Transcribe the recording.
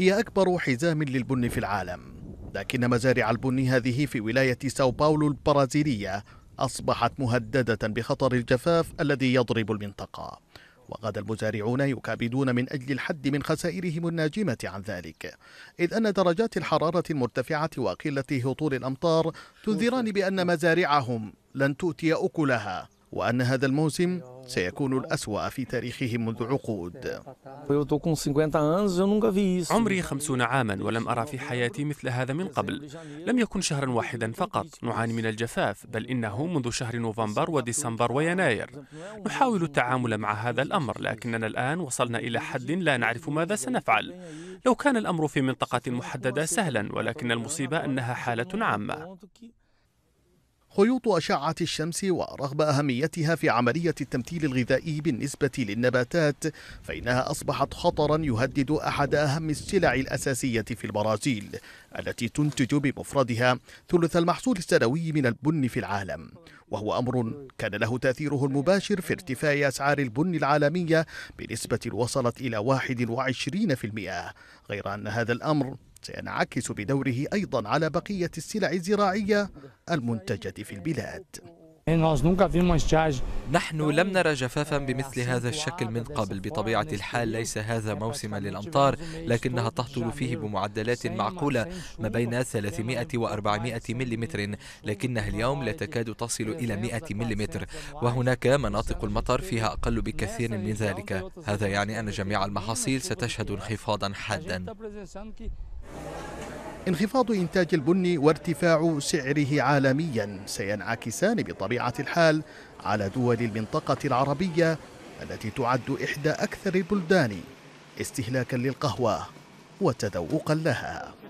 هي أكبر حزام للبن في العالم لكن مزارع البن هذه في ولاية ساو باولو البرازيلية أصبحت مهددة بخطر الجفاف الذي يضرب المنطقة وغدا المزارعون يكابدون من أجل الحد من خسائرهم الناجمة عن ذلك إذ أن درجات الحرارة المرتفعة وقلة هطول الأمطار تنذران بأن مزارعهم لن تؤتي أكلها وأن هذا الموسم سيكون الأسوأ في تاريخهم منذ عقود عمري خمسون عاما ولم أرى في حياتي مثل هذا من قبل لم يكن شهرا واحدا فقط نعاني من الجفاف بل إنه منذ شهر نوفمبر وديسمبر ويناير نحاول التعامل مع هذا الأمر لكننا الآن وصلنا إلى حد لا نعرف ماذا سنفعل لو كان الأمر في منطقة محددة سهلا ولكن المصيبة أنها حالة عامة خيوط أشعة الشمس ورغم أهميتها في عملية التمثيل الغذائي بالنسبة للنباتات فإنها أصبحت خطرا يهدد أحد أهم السلع الأساسية في البرازيل التي تنتج بمفردها ثلث المحصول السنوي من البن في العالم وهو أمر كان له تأثيره المباشر في ارتفاع أسعار البن العالمية بنسبة وصلت إلى 21% غير أن هذا الأمر سينعكس بدوره أيضا على بقية السلع الزراعية المنتجة في البلاد نحن لم نرى جفافا بمثل هذا الشكل من قبل بطبيعة الحال ليس هذا موسم للأمطار لكنها تهطل فيه بمعدلات معقولة ما بين 300 و 400 ملم لكنها اليوم لا تكاد تصل إلى 100 ملم وهناك مناطق المطر فيها أقل بكثير من ذلك هذا يعني أن جميع المحاصيل ستشهد انخفاضا حادا انخفاض إنتاج البن وارتفاع سعره عالميا سينعكسان بطبيعة الحال على دول المنطقة العربية التي تعد إحدى أكثر البلدان استهلاكا للقهوة وتذوقا لها